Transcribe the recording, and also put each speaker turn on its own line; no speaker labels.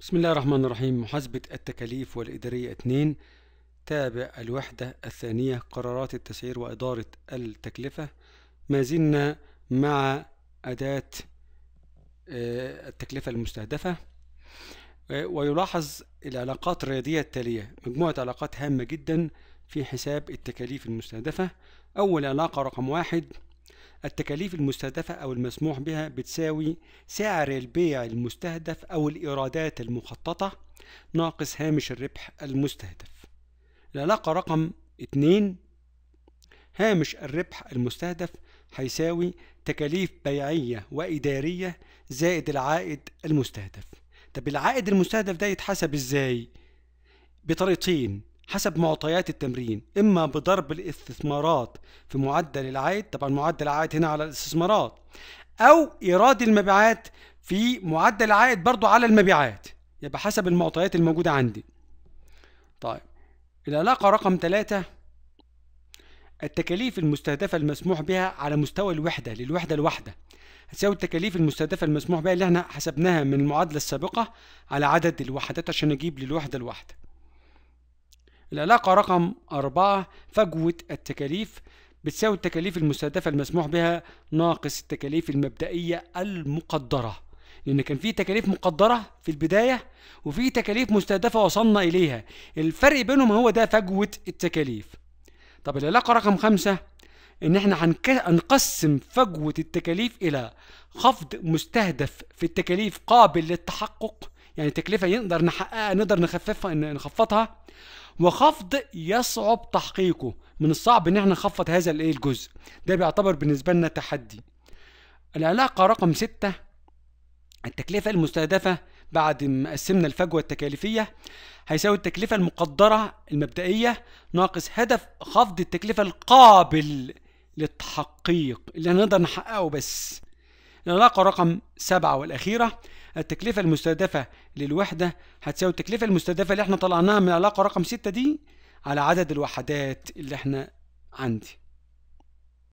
بسم الله الرحمن الرحيم محاسبة التكاليف والإدارية 2 تابع الوحدة الثانية قرارات التسعير وإدارة التكلفة ما زلنا مع أداة آه، التكلفة المستهدفة آه، ويلاحظ العلاقات الرياضية التالية مجموعة علاقات هامة جدا في حساب التكاليف المستهدفة أول علاقة رقم واحد التكاليف المستهدفة أو المسموح بها بتساوي سعر البيع المستهدف أو الإيرادات المخططة ناقص هامش الربح المستهدف العلاقة رقم 2 هامش الربح المستهدف هيساوي تكاليف بيعية وإدارية زائد العائد المستهدف طب العائد المستهدف ده يتحسب إزاي؟ بطريقتين حسب معطيات التمرين إما بضرب الاستثمارات في معدل العائد طبعا معدل العائد هنا على الاستثمارات أو إيراد المبيعات في معدل العائد برضو على المبيعات يبقى حسب المعطيات الموجودة عندي طيب العلاقة رقم ثلاثة التكاليف المستهدفة المسموح بها على مستوى الوحدة للوحدة الواحدة هتساوي التكاليف المستهدفة المسموح بها اللي احنا حسبناها من المعادلة السابقة على عدد الوحدات عشان اجيب للوحدة الواحدة العلاقة رقم أربعة فجوة التكاليف بتساوي التكاليف المستهدفة المسموح بها ناقص التكاليف المبدئية المقدرة لأن كان في تكاليف مقدرة في البداية وفي تكاليف مستهدفة وصلنا إليها الفرق بينهم هو ده فجوة التكاليف طب العلاقة رقم خمسة إن إحنا هنقسم فجوة التكاليف إلى خفض مستهدف في التكاليف قابل للتحقق يعني تكلفة نقدر نحققها نقدر نخففها نخفضها وخفض يصعب تحقيقه من الصعب ان احنا نخفض هذا الايه الجزء ده بيعتبر بالنسبه لنا تحدي العلاقه رقم ستة التكلفه المستهدفه بعد ما قسمنا الفجوه التكاليفيه هيساوي التكلفه المقدره المبدئيه ناقص هدف خفض التكلفه القابل للتحقيق اللي هنقدر نحققه بس العلاقة رقم سبعة والأخيرة التكلفة المستهدفة للوحدة هتساوي التكلفة المستهدفة اللي احنا طلعناها من العلاقة رقم ستة دي على عدد الوحدات اللي احنا عندي